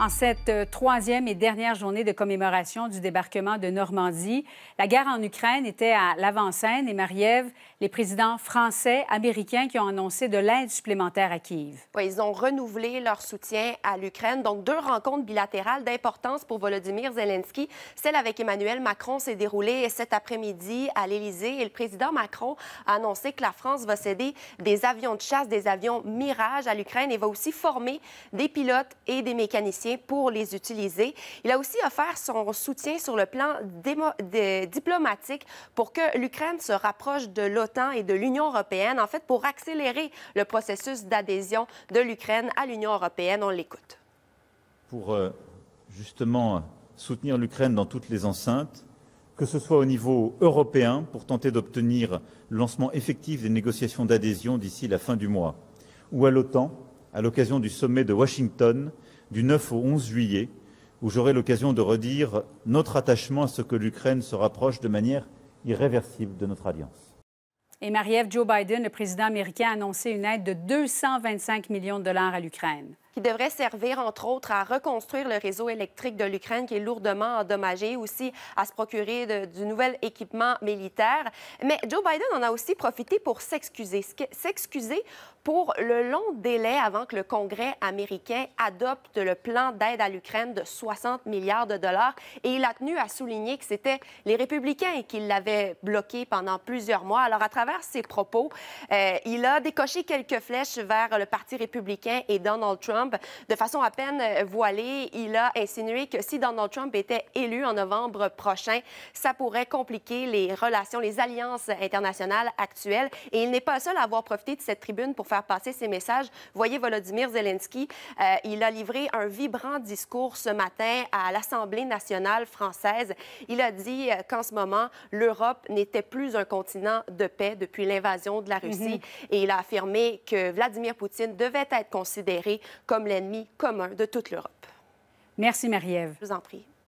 en cette euh, troisième et dernière journée de commémoration du débarquement de Normandie. La guerre en Ukraine était à l'avant-scène et Marie-Ève, les présidents français, américains qui ont annoncé de l'aide supplémentaire à Kiev. Oui, ils ont renouvelé leur soutien à l'Ukraine. Donc, deux rencontres bilatérales d'importance pour Volodymyr Zelensky. Celle avec Emmanuel Macron s'est déroulée cet après-midi à l'Élysée et le président Macron a annoncé que la France va céder des avions de chasse, des avions Mirage à l'Ukraine et va aussi former des pilotes et des mécaniciens pour les utiliser. Il a aussi offert son soutien sur le plan diplomatique pour que l'Ukraine se rapproche de l'OTAN et de l'Union européenne, en fait, pour accélérer le processus d'adhésion de l'Ukraine à l'Union européenne. On l'écoute. Pour euh, justement soutenir l'Ukraine dans toutes les enceintes, que ce soit au niveau européen pour tenter d'obtenir le lancement effectif des négociations d'adhésion d'ici la fin du mois, ou à l'OTAN à l'occasion du sommet de Washington du 9 au 11 juillet, où j'aurai l'occasion de redire notre attachement à ce que l'Ukraine se rapproche de manière irréversible de notre alliance. Et Marie-Ève, Joe Biden, le président américain, a annoncé une aide de 225 millions de dollars à l'Ukraine qui devrait servir, entre autres, à reconstruire le réseau électrique de l'Ukraine qui est lourdement endommagé, aussi à se procurer du nouvel équipement militaire. Mais Joe Biden en a aussi profité pour s'excuser, s'excuser pour le long délai avant que le Congrès américain adopte le plan d'aide à l'Ukraine de 60 milliards de dollars. Et il a tenu à souligner que c'était les républicains qui l'avaient bloqué pendant plusieurs mois. Alors, à travers ses propos, euh, il a décoché quelques flèches vers le Parti républicain et Donald Trump de façon à peine euh, voilée, il a insinué que si Donald Trump était élu en novembre prochain, ça pourrait compliquer les relations, les alliances internationales actuelles. Et il n'est pas seul à avoir profité de cette tribune pour faire passer ses messages. Voyez Volodymyr Zelensky, euh, il a livré un vibrant discours ce matin à l'Assemblée nationale française. Il a dit euh, qu'en ce moment, l'Europe n'était plus un continent de paix depuis l'invasion de la Russie. Mhm. Et il a affirmé que Vladimir Poutine devait être considéré comme l'ennemi commun de toute l'Europe. Merci, Marie-Ève. Je vous en prie.